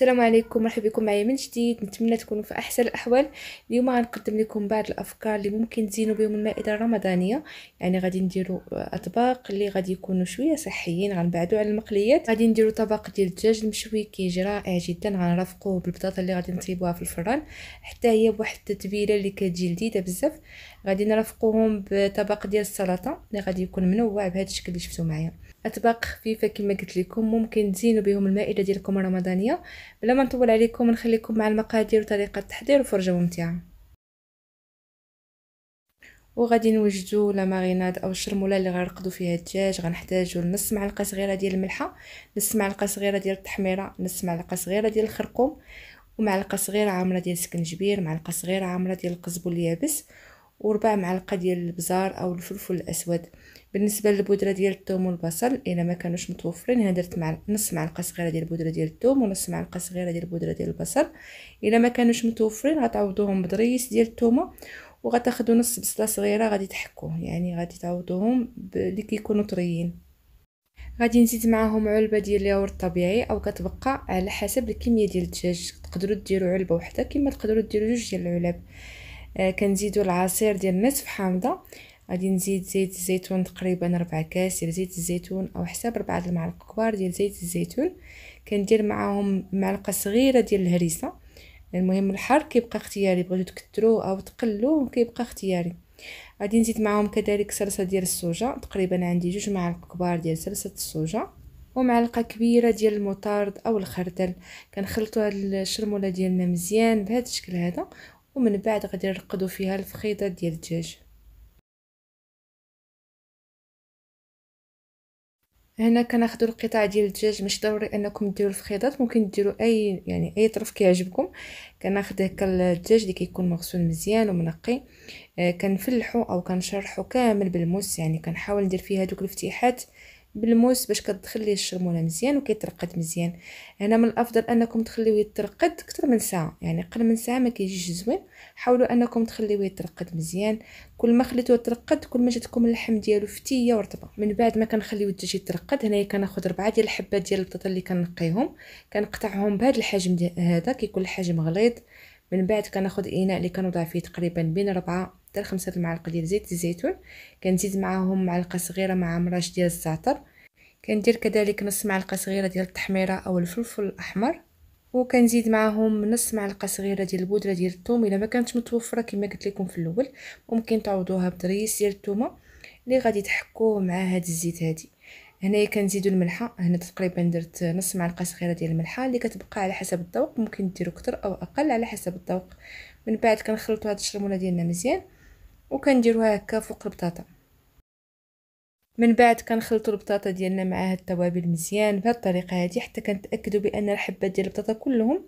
السلام عليكم مرحبا بكم معايا من جديد نتمنى تكونوا في احسن الاحوال اليوم غنقدم لكم بعض الافكار اللي ممكن تزينوا بهم المائده الرمضانيه يعني غادي نديروا اطباق اللي غادي يكونوا شويه صحيين غنبعدوا على المقليات غادي نديروا طبق ديال الدجاج المشوي كيجي رائع جدا غنرافقوه بالبطاطا اللي غادي نطيبوها في الفران حتى هي بواحد التتبيله اللي كتجي لذيذه بزاف غادي نرافقوهم بطبق ديال السلطه اللي غادي يكون منوع بهذا الشكل اللي شفتوا معايا اطباق خفيفه كما قلت لكم ممكن تزينوا بهم المائده ديالكم الرمضانيه بلا ما نطول عليكم نخليكم مع المقادير وطريقه التحضير وفرجه ممتعه وغادي نوجدوا لا ماريناد او الشرموله اللي غنرقدوا فيها الدجاج غنحتاجوا نص معلقه صغيره ديال الملحه نص معلقه صغيره ديال التحميره نص معلقه صغيره ديال الخرقوم ومعلقه صغيره عامره ديال السكنجبير معلقه صغيره عامره ديال القزبر اليابس وربع معلقه ديال البزار او الفلفل الاسود بالنسبه للبودره ديال الثوم والبصل الا ما كانوش متوفرين هنا درت مع نص معلقه صغيره ديال البودره ديال الثوم ونص معلقه صغيره ديال البودره ديال البصل الا ما كانوش متوفرين غتعوضوهم بدريس ديال الثومه وغتاخذوا نص بصله صغيره غادي تحكوه يعني غادي تعوضوهم اللي كيكونوا طريين غادي نزيد معاهم علبه ديال الياورت الطبيعي او كتبقى على حسب الكميه ديال الدجاج تقدروا ديروا علبه وحده كما تقدروا ديروا جوج ديال العلب آه، كنزيدو العصير ديال نصف حامضه غادي نزيد زيت الزيتون تقريبا كاس ديال زيت الزيتون او حساب ربعة المعالق كبار ديال زيت الزيتون كندير معاهم معلقه صغيره ديال الهريسه المهم الحر كيبقى اختياري بغيتو تكترو او تقلو كيبقى اختياري غادي نزيد معاهم كذلك صلصه ديال السوجه تقريبا عندي جوج معالق كبار ديال صلصه السوجه ومعلقه كبيره ديال المطارد او الخردل كنخلطوا هاد الشرموله ديالنا مزيان بهذا الشكل هذا ومن بعد غادي نرقدو فيها الفخيده ديال الدجاج هنا كناخذوا القطع ديال الدجاج مش ضروري انكم ديروا الفخيضات ممكن ديروا اي يعني اي طرف كيعجبكم كناخذ هكا الدجاج اللي كيكون مغسول مزيان ومنقي آه كنفلحو او كنشرحو كامل بالموس يعني كنحاول ندير فيه هذوك الافتيحات بالموس باش كتخلي الشرموله مزيان وكيترقد مزيان هنا من الافضل انكم تخليوه يترقد اكثر من ساعه يعني قل من ساعه ما كيجيش زوين حاولوا انكم تخليوه يترقد مزيان كل ما خليتوه يترقد كل ما جاتكم اللحم ديالو فتيه ورطبه من بعد ما كنخليوه الدجاج يترقد هنايا كناخذ ربعه ديال الحبات ديال البطاطا اللي كنقيهم كنقطعهم بهذا الحجم هذا كيكون الحجم غليظ من بعد كناخذ اناء اللي كنوضع فيه تقريبا بين ربعة حتى لخمسة المعالق ديال زيت الزيتون كنزيد معاهم معلقه صغيره مع مراش ديال الزعتر كندير كذلك نص معلقه صغيره ديال التحميره او الفلفل الاحمر وكنزيد معاهم نص معلقه صغيره ديال البودره ديال الثوم الا ما كانتش متوفره كما قلت لكم في الاول ممكن تعوضوها بضريس ديال الثومه اللي غادي تحكوه مع هاد الزيت هادي هنايا كنزيدو الملحه هنا تقريبا درت نص معلقه صغيره ديال الملحه اللي كتبقى على حسب الذوق ممكن ديرو كتر او اقل على حسب الذوق من بعد كنخلطوا هاد الشرموله ديالنا مزيان وكنديروها هكا فوق البطاطا من بعد كنخلطوا البطاطا ديالنا مع هاد التوابل مزيان بهاد الطريقه هادي حتى كنتاكدوا بان الحبات ديال البطاطا كلهم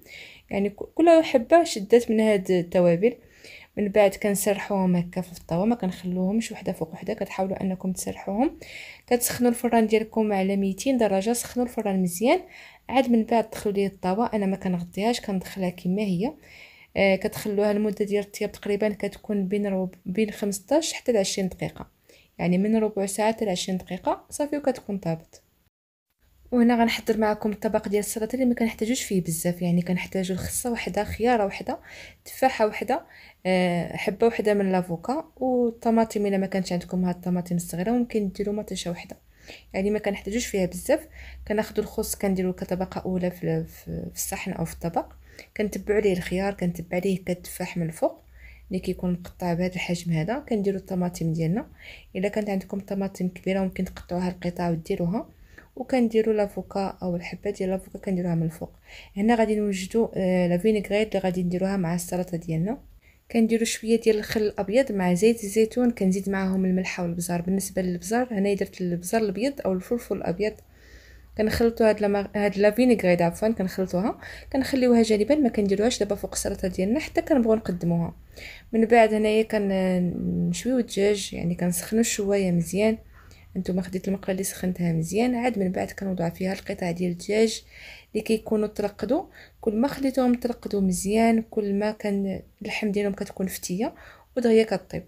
يعني كل حبه شدات من هاد التوابل من بعد كنسرحوهم هكا في الطاوه ما كنخلوهمش وحده فوق وحده كتحاولوا انكم تسرحوهم كتسخنوا الفران ديالكم على 200 درجه سخنوا الفران مزيان عاد من بعد دخلوا ليه الطاوه انا ما كنغطيهاش كندخلها كما هي آه، كتخلوها المده ديال الطياب تقريبا كتكون بين رب... بين 15 حتى ل 20 دقيقه يعني من ربع ساعه حتى ل 20 دقيقه صافي وكتكون طابت وهنا غنحضر معكم الطبق ديال السلطه اللي ما كنحتاجوش فيه بزاف يعني كنحتاجو الخصه وحده خياره وحده تفاحه وحده آه، حبه وحده من لافوكا والطماطم الا ما كانتش عندكم هاد الطماطم الصغيره ممكن ديروا مطيشه وحده يعني ما كنحتاجوش فيها بزاف كناخذ الخص كنديرو كطبقه اولى في الصحن او في الطبق كنتبعو ليه الخيار كنتبع ليه كتفاح من الفوق اللي كيكون مقطع بهذا الحجم هذا كنديرو الطماطم ديالنا الا كانت عندكم طماطم كبيره ممكن تقطعوها القطع وديروها وكنديروا لافوكا او الحبه ديال لافوكا كنديروها من الفوق هنا غادي نوجدوا آه، لا فينيغريت اللي غادي نديروها مع السلطه ديالنا كنديروا شويه ديال الخل الابيض مع زيت الزيتون كنزيد معاهم الملح والبزار بالنسبه للبزار هنا درت البزار الابيض او الفلفل الابيض كنخلطوا هاد لما... هاد لا فينيغريد عفوا كنخلطوها كنخليوها جانبا ما كنديروهاش دابا فوق السلطه ديالنا حتى كنبغيو نقدموها من بعد هنايا كنشويو الدجاج يعني كنسخنوا الشوايه مزيان انتم خديت المقله اللي سخنتها مزيان عاد من بعد كنوضع فيها القطع ديال الدجاج اللي كيكونوا ترقدوا كل ما خليتهم ترقدوا مزيان كل ما كان اللحم ديالهم كتكون فتيه ودغيا كطيب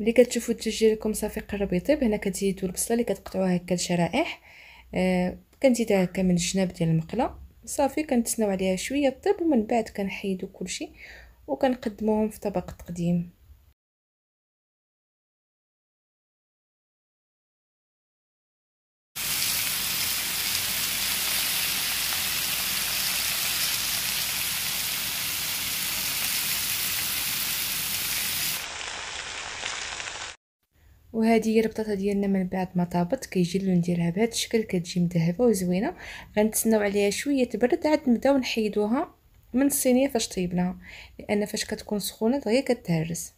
ملي كتشوفوا التجيلكم صافي قرب يطيب هنا كتزيدوا البصله اللي كتقطعوها هكا لشرائح آه كنزيدها هكا من الجناب ديال المقله صافي كنتسناو عليها شويه طيب ومن بعد كنحيدوا كلشي وكنقدموهم في طبق تقديم وهذه هي البطاطا ديالنا من بعد ما طابت كيجي اللون ديالها بهذا الشكل كتجي مذهبه وزوينه غنتسناو عليها شويه تبرد عاد نبداو نحيدوها من الصينيه فاش طيبناها لان فاش كتكون سخونه دغيا كتهرس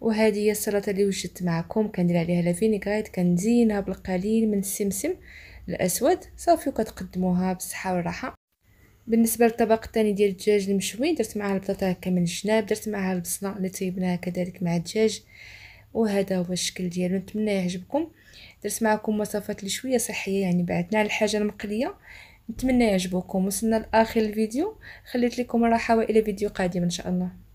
وهذه هي السلطه اللي وجدت معكم كندير عليها لا فينيغريت كنزينها بالقليل من السمسم الاسود صافي وكتقدموها بالصحه والراحه بالنسبه للطبق الثاني ديال الدجاج المشوي درت معاه البطاطا هكا من الجناب درت معاه البصله اللي طيبناها كذلك مع الدجاج وهذا هو الشكل ديالو نتمنى يعجبكم درت معكم وصفات لي شويه صحيه يعني بعدنا على الحاجه المقليه نتمنى يعجبكم وصلنا لاخر الفيديو خليت لكم راحه والى فيديو قادم ان شاء الله